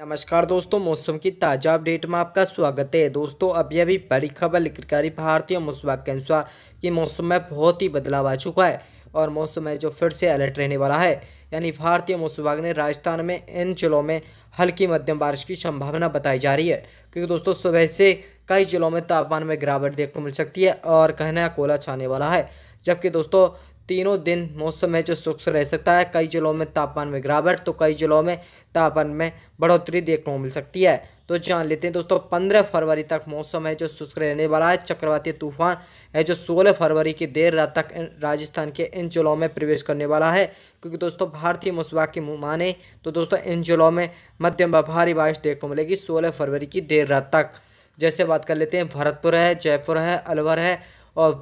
नमस्कार दोस्तों मौसम की ताज़ा अपडेट में आपका स्वागत है दोस्तों अभी अभी बड़ी खबर लेकर कर भारतीय मौसम के अनुसार कि मौसम में बहुत ही बदलाव आ चुका है और मौसम में जो फिर से अलर्ट रहने वाला है यानी भारतीय मौसम विभाग ने राजस्थान में इन जिलों में हल्की मध्यम बारिश की संभावना बताई जा रही है क्योंकि दोस्तों सुबह से कई जिलों में तापमान में गिरावट देखने को मिल सकती है और कहना कोला छाने वाला है जबकि दोस्तों तीनों दिन मौसम है जो शुष्क रह सकता है कई ज़िलों में तापमान में गिरावट तो कई ज़िलों में तापमान में बढ़ोतरी देखने को मिल सकती है तो जान लेते हैं दोस्तों पंद्रह फरवरी तक मौसम है जो शुष्क रहने वाला है चक्रवाती तूफान है जो सोलह फरवरी की देर रात तक राजस्थान के इन जिलों में प्रवेश करने वाला है क्योंकि दोस्तों भारतीय मौसम की माने तो दोस्तों इन जिलों में मध्यम व भारी बारिश देखने को मिलेगी सोलह फरवरी की देर रात तक जैसे बात कर लेते हैं भरतपुर है जयपुर है अलवर है और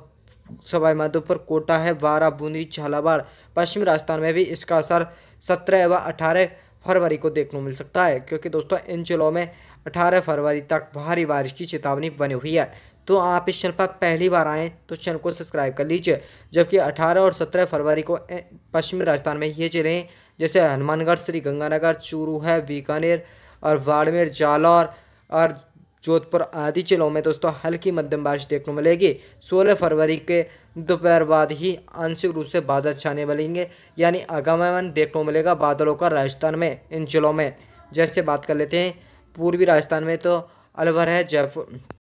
सवाई माधोपुर कोटा है बारह बूंदी झालावाड़ पश्चिमी राजस्थान में भी इसका असर सत्रह व अठारह फरवरी को देखने को मिल सकता है क्योंकि दोस्तों इन जिलों में अठारह फरवरी तक भारी बारिश की चेतावनी बनी हुई है तो आप इस चैनल पर पहली बार आएँ तो चैनल को सब्सक्राइब कर लीजिए जबकि 18 और 17 फरवरी को पश्चिमी राजस्थान में ये जिले हैं जैसे हनुमानगढ़ श्रीगंगानगर चूरू है बीकानेर और बाड़मेर जालौर और जोधपुर आदि जिलों में दोस्तों हल्की मध्यम बारिश देखने को मिलेगी सोलह फरवरी के दोपहर बाद ही आंशिक रूप से बादल छाने वालेंगे यानी आगमन देखने को मिलेगा बादलों का राजस्थान में इन जिलों में जैसे बात कर लेते हैं पूर्वी राजस्थान में तो अलवर है जयपुर